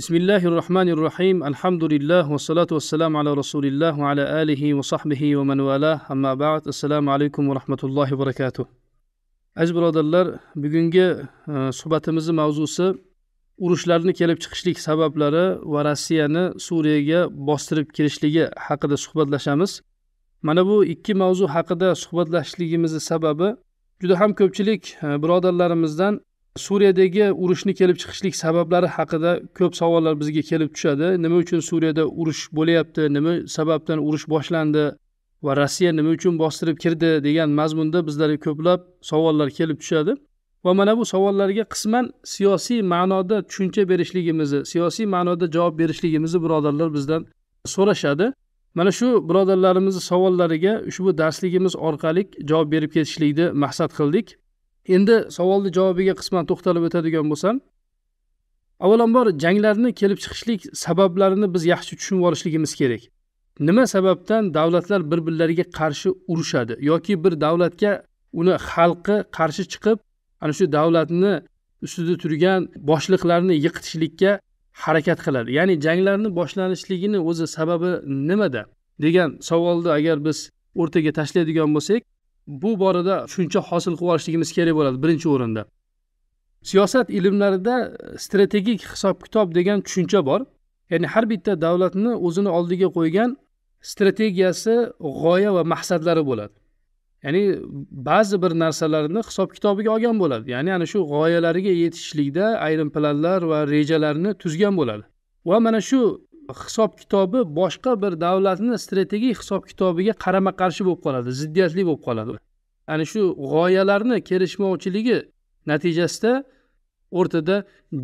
بسم الله الرحمن الرحيم الحمد لله ala rasulilloh ala رسول va sahbihi va man vala والاه أما بعد السلام عليكم va الله وبركاته aziz birodarlar bugungi e, suhbatimizni mavzusi urushlarni kelib chiqishlik sabablari va rossiyani suriyaga bostirib kirishligi haqida suhbatlashamiz mana bu ikki mavzu haqida suhbatlashligimizni sababi juda ham ko'pchilik e, birodarlarimizdan suriyadagi urushni kelib chiqishlik sabablari haqida ko'p savollar bizga kelib tushadi nima uchun suriyada urush bo'lyapti nima sababdan urush boshlandi va rossiya nima uchun bostirib kirdi degan mazmunda bizlarga ko'plab savollar kelib tushadi va mana bu savollarga qisman siyosiy ma'noda tushuncha berishligimizni siyosiy ma'noda javob berishligimizni birodarlar bizdan so'rashadi mana shu birodarlarimizni savollariga ushbu darsligimiz orqali javob berib ketishlikni maqsad qildik endi savolni javobiga qisman to'xtalib o'tadigan bo'lsam avvalambor janglarni kelib chiqishlik sabablarini biz yaxshi tushunib olishligimiz kerak nima sababdan davlatlar bir birlariga qarshi urushadi yoki bir davlatga uni xalqi qarshi chiqib ana shu davlatni ustida turgan boshliqlarni yiqitishlikka harakat qiladi ya'ni janglarni boshlanishligini o'zi sababi nimada degan savolni agar biz o'rtaga tashlaydigan bo'lsak bu borada tushuncha hosil qilib olishligimiz kerak bo'ladi birinchi o'rinda siyosat ilmlarida strategik hisob kitob degan tushuncha bor ya'ni har bitta davlatni o'zini oldiga qo'ygan strategiyasi g'oya va maqsadlari bo'ladi ya'ni ba'zi bir narsalarni hisob kitobiga olgan bo'ladi ya'ni ana shu g'oyalariga yetishishlikda ayrim planlar va rejalarni tuzgan bo'ladi va mana shu hisob kitobi boshqa bir davlatni strategik hisob kitobiga qarama qarshi bo'lib qoladi ziddiyatli bo'lib qoladi ana shu g'oyalarni kelishmovchiligi natijasida o'rtada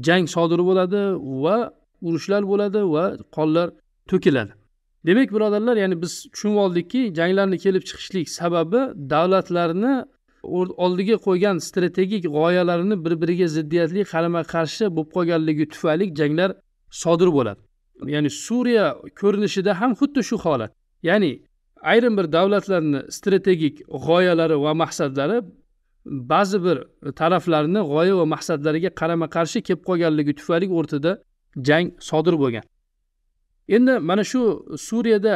jang sodir bo'ladi va urushlar bo'ladi va qonlar to'kiladi demak birodarlar ya'ni biz tushunib oldikki janglarni kelib chiqishlik sababi davlatlarni oldiga qo'ygan strategik g'oyalarini bir biriga ziddiyatli qarama qarshi bo'lib qolganligi tufayli janglar sodir bo'ladi ya'ni suriya ko'rinishida ham xuddi shu holat ya'ni ayrim bir davlatlarni strategik g'oyalari va maqsadlari ba'zi bir taraflarni g'oya va maqsadlariga qarama qarshi kelib qolganligi tufayli o'rtada jang sodir bo'lgan endi mana shu suriyada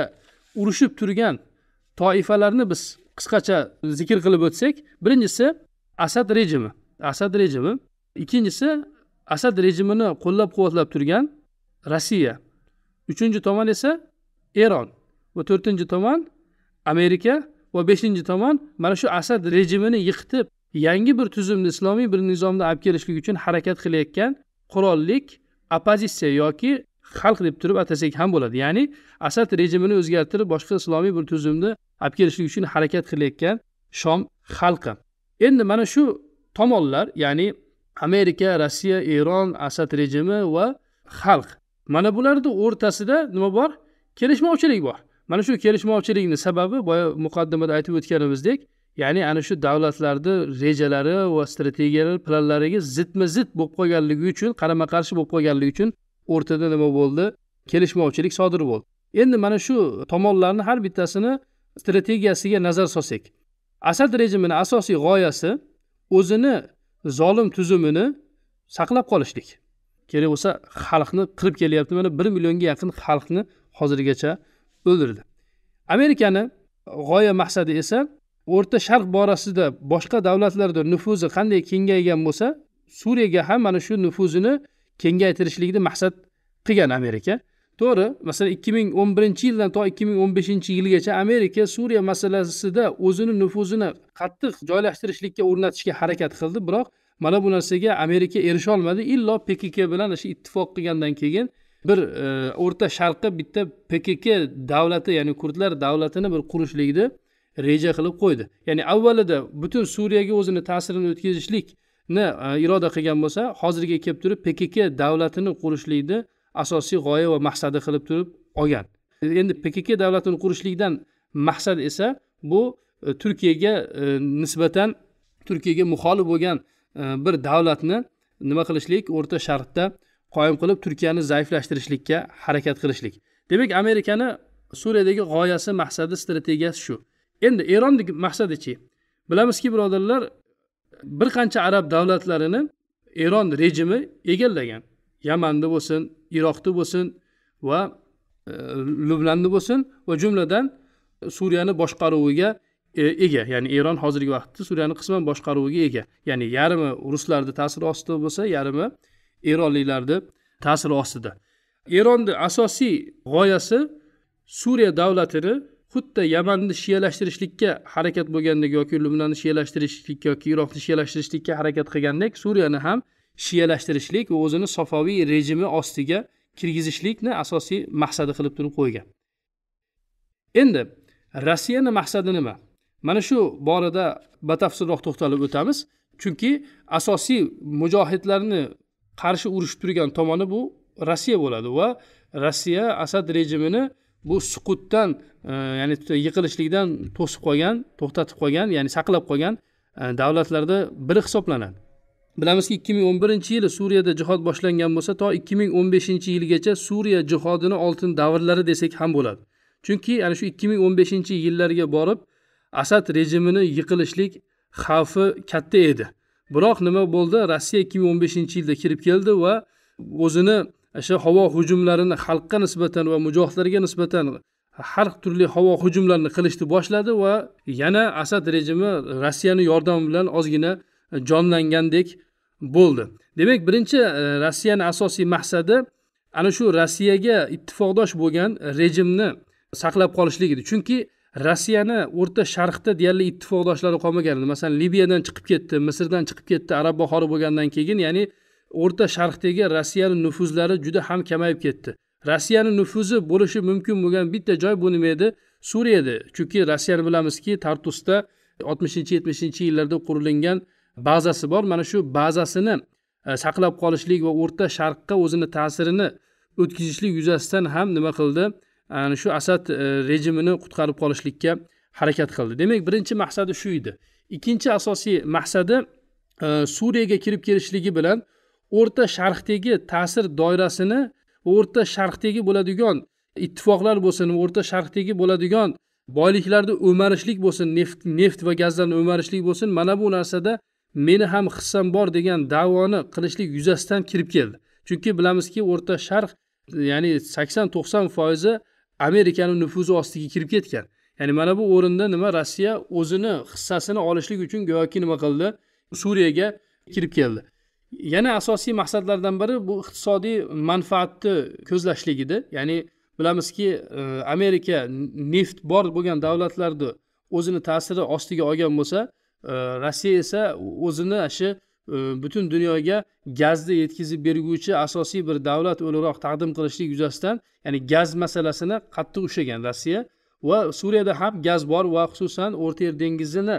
urushib turgan toifalarni biz qisqacha zikr qilib o'tsak birinchisi asad rejimi asad rejimi ikkinchisi asad rejimini qo'llab quvvatlab turgan rossiya uchinchi tomon esa eron va to'rtinchi tomon amerika va beshinchi tomon mana shu asad rejimini yiqitib yangi bir tuzumni islomiy bir nizomni olib kelishlik uchun harakat qilayotgan qurollik oppozitsiya yoki xalq deb turib atasak ham bo'ladi ya'ni asad rejimini o'zgartirib boshqa islomiy bir tuzumni olib kelishlik uchun harakat qilayotgan shom xalqi endi mana shu tomonlar ya'ni amerika rossiya eron asad rejimi va xalq mana bularni o'rtasida nima bor kelishmovchilik bor mana shu kelishmovchilikni sababi boya muqaddimada aytib o'tganimizdek ya'ni ana shu davlatlarni rejalari va strategiyalari planlariga zidma zid bo'lib qolganligi uchun qarama qarshi bo'lib qolganligi uchun o'rtada nima bo'ldi kelishmovchilik sodir bo'ldi endi mana shu tomonlarni har bittasini strategiyasiga nazar solsak asad rejimini asosiy g'oyasi o'zini zolim tuzumini saqlab qolishlik kerak bo'lsa xalqni qirib kelyapti mana bir millionga yaqin xalqni hozirgacha o'ldirdi amerikani g'oya maqsadi esa o'rta sharq borasida boshqa davlatlarda nufuzi qanday kengaygan bo'lsa suriyaga ham mana shu nufuzini kengaytirishlikni maqsad qilgan amerika to'g'ri masalan ikki ming o'n birinchi yildan to ikki ming o'n beshinchi yilgacha amerika suriya masalasida o'zini nufuzini qattiq joylashtirishlikka o'rnatishga harakat qildi biroq mana bu narsaga amerika erisholmadi illo pkk bilan shu ittifoq qilgandan keyin bir e, o'rta sharqqa bitta pkk davlati ya'ni kurdlar davlatini bir qurishlikni reja qilib qo'ydi ya'ni avvalida butun suriyaga o'zini ta'sirini o'tkazishlikni e, iroda qilgan bo'lsa hozirga kelib turib pkk davlatini qurishlikni asosiy g'oya va maqsadi qilib turib olgan endi pkk davlatini qurishlikdan maqsad esa bu e, turkiyaga e, nisbatan turkiyaga muxolif bo'lgan bir davlatni nima qilishlik o'rta sharqda qoyim qilib turkiyani zaiflashtirishlikka harakat qilishlik demak amerikani suriyadagi g'oyasi maqsadi strategiyasi shu endi eronni maqsadichi bilamizki birodarlar bir qancha arab davlatlarini eron rejimi egallagan yamanni bo'lsin iroqni bo'lsin va e, lublanni bo'lsin va jumladan suriyani boshqaruviga E, ega ya'ni eron hozirgi vaqtda suriyani qisman boshqaruviga ega ya'ni yarmi ruslarni ta'siri ostida bo'lsa yarmi eronliklarni ta'siri ostida eronni asosiy g'oyasi suriya davlatini xuddi yamanni shiyalashtirishlikka harakat bo'lgandek yoki libnonni shiyalashtirishlik yoki iroqni shiyalashtirishlikka harakat qilgandek suriyani ham shiyalashtirishlik va o'zini sofoviy rejimi ostiga kirgizishlikni asosiy maqsadi qilib turib qo'ygan endi rossiyani maqsadi nima mana shu borada batafsilroq to'xtalib o'tamiz chunki asosiy mujohidlarni qarshi urushib turgan tomoni bu rossiya bo'ladi va rossiya asad rejimini bu suqutdan e, ya'ni yiqilishlikdan to'sib qolgan to'xtatib qolgan ya'ni saqlab qolgan e, davlatlarda biri hisoblanadi bilamizki ikki ming o'n birinchi yili suriyada jihod boshlangan bo'lsa to ikki ming o'n beshinchi yilgacha suriya jihodini oltin davrlari desak ham bo'ladi chunki ana shu ikki ming o'n beshinchi yillarga borib asad rejimini yiqilishlik xavfi katta edi biroq nima bo'ldi rossiya ikki ming o'n beshinchi yilda kirib keldi va o'zini o'sha havo hujumlarini xalqqa nisbatan va mujohidlarga nisbatan har turli havo hujumlarini qilishni boshladi va yana asad rejimi rossiyani yordami bilan ozgina jonlangandek bo'ldi demak birinchi e, rossiyani asosiy maqsadi ana shu rossiyaga ittifoqdosh bo'lgan rejimni saqlab qolishlik edi chunki rossiyani o'rta sharqda deyarli ittifoqdoshlari qolmagan masalan liviyadan chiqib ketdi misrdan chiqib ketdi arab bahori bo'lgandan keyin ya'ni o'rta sharqdagi rossiyani nufuzlari juda ham kamayib ketdi rossiyani nufuzi bo'lishi mumkin bo'lgan bitta joy bu nima edi suriya edi chunki rossiyani bilamizki tartusda oltmishinchi yetmishinchi yillarda qurilingan bazasi bor mana shu bazasini e, saqlab qolishlik va o'rta sharqqa o'zini ta'sirini o'tkazishlik yuzasidan ham nima qildi ana shu asad e, rejimini qutqarib qolishlikka harakat qildi demak birinchi maqsadi shu edi ikkinchi asosiy maqsadi e, suriyaga kirib kelishligi bilan o'rta sharqdagi ta'sir doirasini o'rta sharqdagi bo'ladigan ittifoqlar bo'lsin o'rta sharqdagi bo'ladigan boyliklarni o'marishlik bo'lsin neft neft va gazlarni o'marishlik bo'lsin mana bu narsada meni ham hissam bor degan davoni qilishlik yuzasidan kirib keldi chunki bilamizki o'rta sharq ya'ni sakson to'qson foizi amerikani nufuzi ostiga kirib ketgan ya'ni mana bu o'rinda nima rossiya o'zini hissasini olishlik uchun go'yoki nima qildi suriyaga kirib keldi yana asosiy maqsadlardan biri bu iqtisodiy manfaatni ko'zlashlik edi ya'ni bilamizki e, amerika neft bor bo'lgan davlatlarni o'zini ta'siri ostiga olgan bo'lsa e, rossiya esa o'zini shu butun dunyoga gazni yetkazib berguvchi asosiy bir davlat o'laroq taqdim qilishlik yuzasidan ya'ni gaz masalasini qattiq ushlagan rossiya va suriyada ham gaz bor va xususan o'rta yer dengizini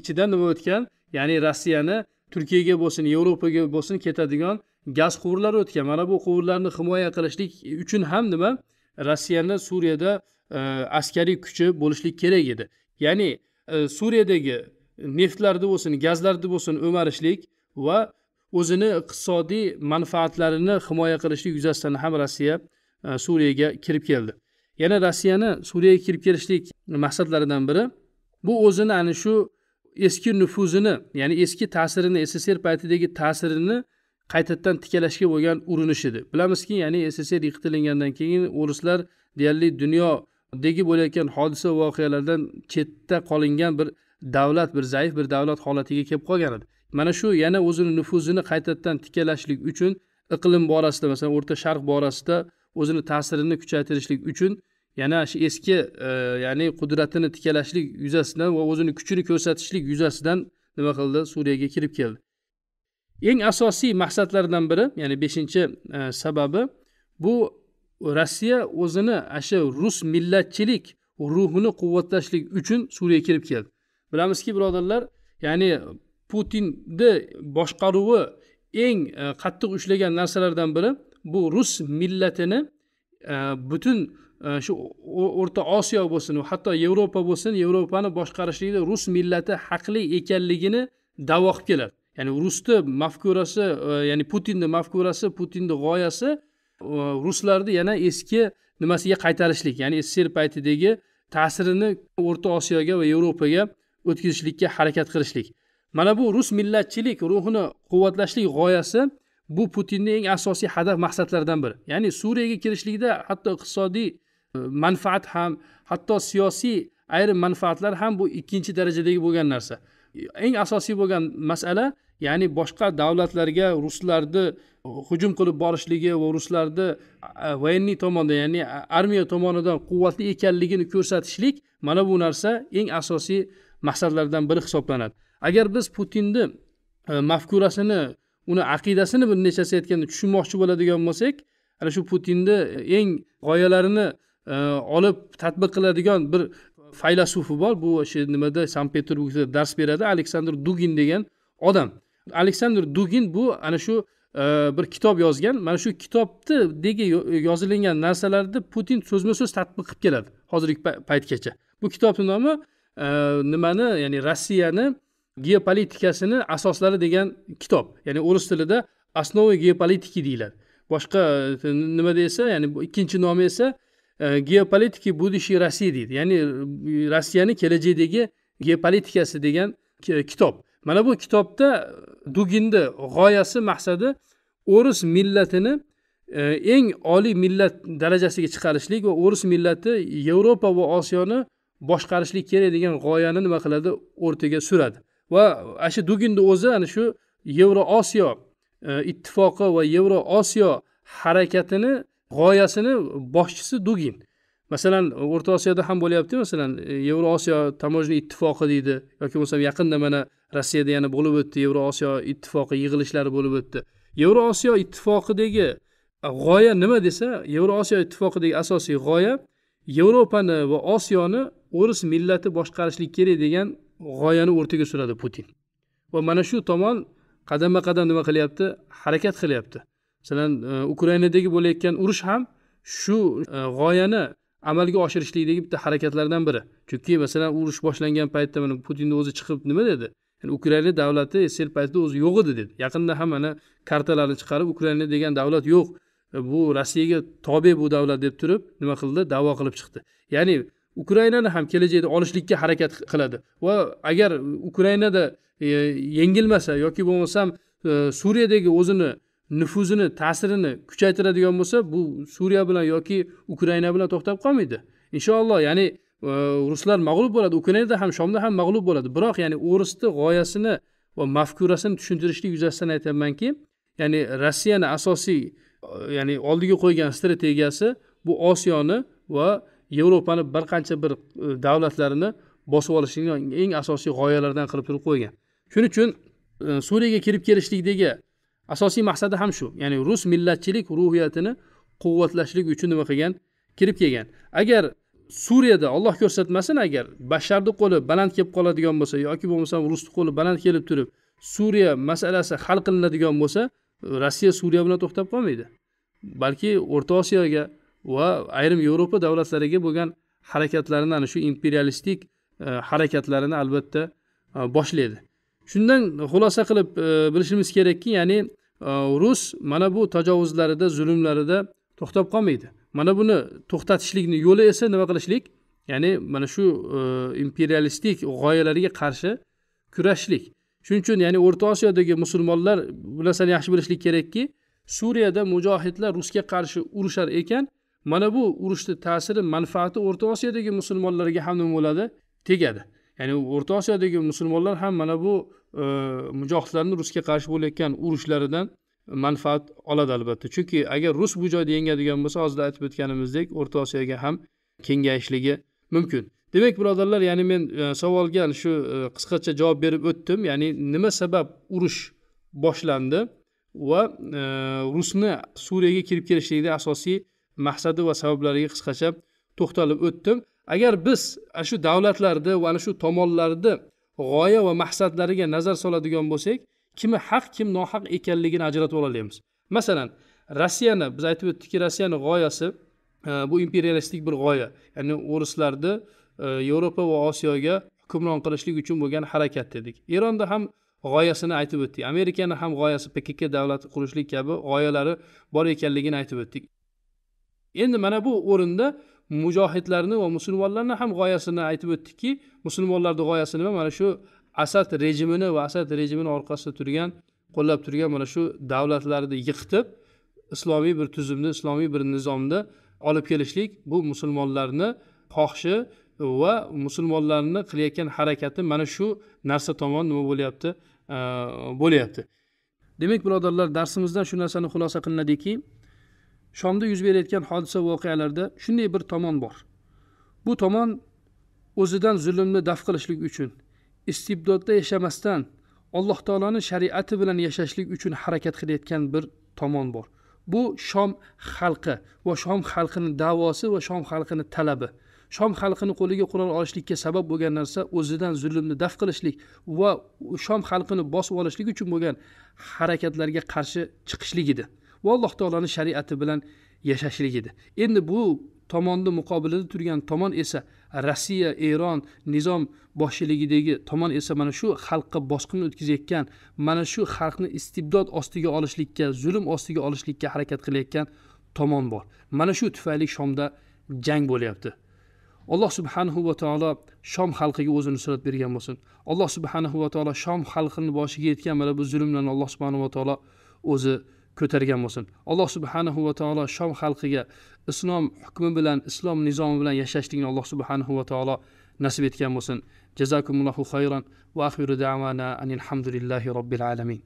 ichidan nima o'tgan ya'ni rossiyani turkiyaga bo'lsin yevropaga bo'lsin ketadigan gaz quvurlari o'tgan mana bu quvurlarni himoya qilishlik uchun ham nima rossiyani suriyada e, askariy kuchi bo'lishlik kerak edi ya'ni e, suriyadagi neftlarni bo'lsin gazlarni bo'lsin o'marishlik va o'zini iqtisodiy manfaatlarini himoya qilishlik yuzasidan ham rossiya e, suriyaga kirib keldi yana rossiyani suriyaga kirib kelishlik maqsadlaridan biri bu o'zini ana shu eski nufuzini ya'ni eski ta'sirini sssr paytidagi ta'sirini qaytadan tikalashga bo'lgan urinish edi bilamizki ya'ni sssr yiqitilingandan keyin o'rislar deyarli dunyodagi bo'layotgan hodisa voqealardan chetda qolingan bir davlat bir zaif bir davlat holatiga kelib qolgan edi mana shu yana o'zini nufuzini qaytadan tikalashlik uchun iqlim borasida masalan o'rta sharq borasida o'zini ta'sirini kuchaytirishlik uchun yana shu eski e, ya'ni qudratini tikalashlik yuzasidan va o'zini kuchini ko'rsatishlik yuzasidan nima qildi suriyaga kirib keldi eng asosiy maqsadlardan biri ya'ni beshinchi e, sababi bu rossiya o'zini ana shu rus millatchilik ruhini quvvatlashlik uchun suriyaga kirib keldi bilamizki birodarlar ya'ni putinni boshqaruvi eng e, qattiq ushlagan narsalardan biri bu rus millatini e, butun e, shu o'rta osiyo bo'lsin hatto yevropa bo'lsin yevropani boshqarishlikda rus millati haqli ekanligini davo qilib keladi ya'ni rusni mafkurasi ya'ni putinni mafkurasi putinni g'oyasi ruslarni yana eski nimasiga qaytarishlik ya'ni sssr paytidagi ta'sirini o'rta osiyoga va yevropaga o'tkazishlikka harakat qilishlik mana bu rus millatchilik ruhini quvvatlashlik g'oyasi bu putinni eng asosiy hadaf maqsadlaridan biri ya'ni suriyaga kirishlikda hatto iqtisodiy e, manfaat ham hatto siyosiy ayrim manfaatlar ham bu ikkinchi darajadagi bo'lgan narsa eng asosiy bo'lgan masala ya'ni boshqa davlatlarga ruslarni e, hujum qilib borishligi va ruslarni e, военный tomonda ya'ni armiya tomonidan quvvatli ekanligini ko'rsatishlik mana bu narsa eng asosiy maqsadlardan biri hisoblanadi agar biz putinni e, mafkurasini uni aqidasini bir nechasi aytganda tushunmoqchi bo'ladigan bo'lsak ana shu putinni eng g'oyalarini e, olib tadbiq qiladigan bir faylasufi bor bu o'sha nimada sankt peterburgda dars beradi aleksandr dugin degan odam aleksandr dugin bu ana shu e, bir kitob yozgan mana shu kitobnidagi yozilingan narsalarni putin so'zma so'z tadbiq qilib keladi hozirgi paytgacha bu kitobni nomi nimani ya'ni rossiyani geopolitikasini asoslari degan kitob ya'ni o'ris tilida основы geopolitiki deyiladi boshqa э, nima desa ya'ni ikkinchi nomi esa э, geopolitiki будущей россии deydi ya'ni э, rossiyani kelajakdagi geopolitikasi degan kitob mana bu kitobda duginni g'oyasi maqsadi o'ris millatini eng oliy millat darajasiga chiqarishlik va o'ris millati yevropa va osiyoni boshqarishlik kerak degan g'oyani nima qiladi o'rtaga suradi va ana shu duginni o'zi ana shu yevro osiyo e, ittifoqi va yevro osiyo harakatini g'oyasini boshchisi dugin masalan o'rta osiyoda ham bo'lyapti masalan e, yevro osiyo tamojna ittifoqi deydi yoki bo'lmasam yaqinda mana rossiyada yana bo'lib o'tdi yevro osiyo ittifoqi yig'ilishlari bo'lib o'tdi yevro osiyo ittifoqidagi g'oya nima desa yevro osiyo ittifoqidagi asosiy g'oya yevropani va osiyoni o'ris millati boshqarishlik kerak degan g'oyani o'rtaga suradi putin va mana shu tomon qadamma qadam nima qilyapti harakat qilyapti masalan e, ukrainadagi bo'layotgan urush ham shu e, g'oyani amalga oshirishlikdagi bitta harakatlardan biri chunki masalan urush boshlangan paytda mana putinni o'zi chiqib nima dedi yani ukraina davlati sel paytida o'zi yo'q edi dedi yaqinda ham mana kartalarni chiqarib ukraina degan davlat yo'q e, bu rossiyaga tobe bu davlat deb turib nima qildi davo qilib chiqdi ya'ni ukrainani ham kelajakda olishlikka harakat qiladi va agar ukrainada e, yengilmasa yoki bo'lmasam e, suriyadagi o'zini nufuzini ta'sirini kuchaytiradigan bo'lsa bu suriya bilan yoki ukraina bilan to'xtab qolmaydi inshaalloh ya'ni e, ruslar mag'lub bo'ladi ukrainada ham shomda ham mag'lub bo'ladi biroq ya'ni o'risni g'oyasini va mafkurasini tushuntirishlik yuzasidan aytyapmanki ya'ni rossiyani asosiy ya'ni oldiga qo'ygan strategiyasi bu osiyoni va yevropani bir qancha bir e, davlatlarini bosib olishni eng asosiy g'oyalaridan qilib turib qo'ygan shuning uchun e, suriyaga kirib kelishlikdagi asosiy maqsadi ham shu ya'ni rus millatchilik ruhiyatini quvvatlashlik uchun nima qilgan kirib kelgan agar suriyada olloh ko'rsatmasin agar basharni qo'li baland kelib qoladigan bo'lsa yoki bo'lmasam rusni qo'li baland kelib turib suriya masalasi hal qilinadigan bo'lsa rossiya suriya bilan to'xtab qolmaydi balki o'rta osiyoga va ayrim yevropa davlatlariga bo'lgan harakatlarini ana shu imperialistik e, harakatlarini albatta e, boshlaydi shundan xulosa qilib e, bilishimiz kerakki ya'ni rus mana bu tajovuzlarida zulmlarida to'xtab qolmaydi mana buni to'xtatishlikni yo'li esa nima qilishlik ya'ni mana shu imperialistik g'oyalarga qarshi kurashishlik shuning uchun ya'ni o'rta osiyodagi musulmonlar bu narsani yaxshi bilishlik kerakki suriyada mujohidlar rusga qarshi urushar ekan mana bu urushni ta'siri manfaati o'rta osiyodagi musulmonlarga ham nima bo'ladi tegadi ya'ni o'rta osiyodagi musulmonlar ham mana bu e, mujohidlarni rusga qarshi bo'layotgan urushlaridan manfaat oladi albatta chunki agar rus bu joyda yengadigan bo'lsa hozir aytib o'tganimizdek o'rta osiyoga ham kengayishligi mumkin demak birodarlar ya'ni men e, savolga shu e, qisqacha javob berib o'tdim ya'ni nima sabab urush boshlandi va e, rusni suriyaga kirib kelishligida asosiy maqsadi va sabablariga qisqacha to'xtalib o'tdim agar biz ana shu davlatlarni va ana shu tomonlarni g'oya va maqsadlariga nazar soladigan bo'lsak kimi haq kim nohaq ekanligini ajratib ololamiz masalan rossiyani biz aytib o'tdikki rossiyani g'oyasi e, bu imperialistik bir g'oya ya'ni o'rislarni e, yevropa va osiyoga hukmron qilishlik uchun bo'lgan harakat dedik eronda ham g'oyasini aytib o'tdik amerikani ham g'oyasi pkk davlati qurishlik kabi g'oyalari bor ekanligini aytib o'tdik endi mana bu o'rinda mujohidlarni va musulmonlarni ham g'oyasini aytib o'tdikki musulmonlarni g'oyasi nima mana shu asad rejimini va asad rejimini orqasida turgan qo'llab turgan mana shu davlatlarni yiqitib islomiy bir tuzumni islomiy bir nizomni olib kelishlik bu musulmonlarni xohishi va musulmonlarni qilayotgan harakati mana shu narsa tomon nima bo'lyapti bo'lyapti demak birodarlar darsimizdan shu narsani xulosa qilinadiki shomda yuz berayotgan hodisa voqealarda shunday bir tomon bor bu tomon o'zidan zulmni daf qilishlik uchun istibdodda yashamasdan alloh taoloni shariati bilan yashashlik uchun harakat qilayotgan bir tomon bor bu shom xalqi va shom xalqini davosi va shom xalqini talabi shom xalqini qo'liga qurol olishlikka sabab bo'lgan narsa o'zidan zulmni daf qilishlik va shom xalqini bosib olishlik uchun bo'lgan harakatlarga qarshi chiqishlik edi va alloh taoloni shariati bilan yashashlik edi endi bu tomonni muqobilida turgan tomon esa rossiya eron nizom boshchiligidagi tomon esa mana shu xalqqa bosqin o'tkazayotgan mana shu xalqni istibdod ostiga olishlikka zulm ostiga olishlikka harakat qilayotgan tomon bor mana shu tufayli shomda jang bo'lyapti alloh subhanahu va taolo shom xalqiga o'zi nusrat bergan bo'lsin alloh subhanahu va taolo shom xalqini boshiga yetgan mana bu zulmlarni alloh subhanahu va taolo o'zi ko'targan bo'lsin alloh subhanahu va taolo shom xalqiga islom hukmi bilan islom nizomi bilan yashashlikni alloh subhanahu va taolo nasib etgan bo'lsin jazakumullohu xayron va axiru davana anil hamdulillahi robbil alamin